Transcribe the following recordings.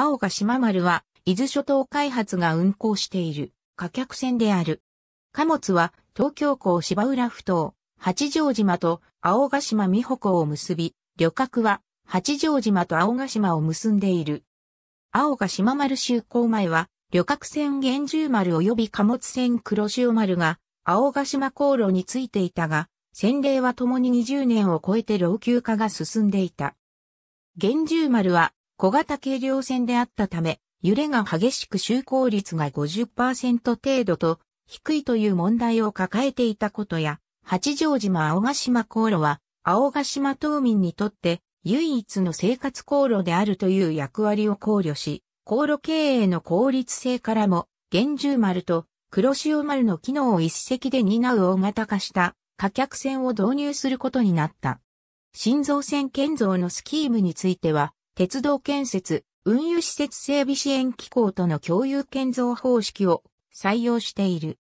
青ヶ島丸は、伊豆諸島開発が運航している貨客船である。貨物は東京港芝浦埠頭、八丈島と青ヶ島美穂港を結び、旅客は八丈島と青ヶ島を結んでいる。青ヶ島丸就航前は、旅客船厳重丸及び貨物船黒潮丸が青ヶ島航路についていたが、船齢は共に20年を超えて老朽化が進んでいた。厳重丸は小型軽量船であったため、揺れが激しく就航率が50%程度と低いという問題を抱えていたことや、八丈島青ヶ島航路は、青ヶ島島民にとって唯一の生活航路であるという役割を考慮し、航路経営の効率性からも、厳重丸と黒潮丸の機能を一石で担う大型化した貨客船を導入することになった。新造船建造のスキームについては、鉄道建設、運輸施設整備支援機構との共有建造方式を採用している。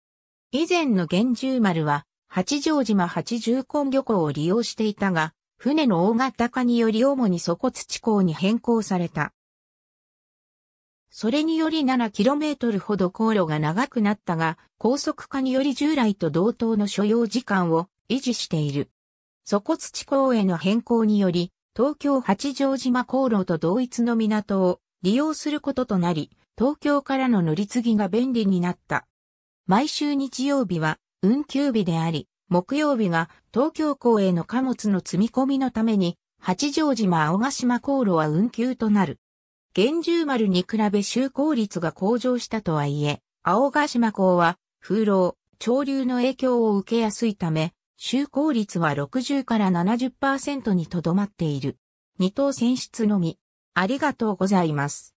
以前の原住丸は、八丈島八重根漁港を利用していたが、船の大型化により主に底土港に変更された。それにより 7km ほど航路が長くなったが、高速化により従来と同等の所要時間を維持している。底土港への変更により、東京八丈島航路と同一の港を利用することとなり、東京からの乗り継ぎが便利になった。毎週日曜日は運休日であり、木曜日が東京港への貨物の積み込みのために、八丈島青ヶ島航路は運休となる。厳重丸に比べ就航率が向上したとはいえ、青ヶ島港は風浪、潮流の影響を受けやすいため、就効率は60から70%にとどまっている。二等選出のみ。ありがとうございます。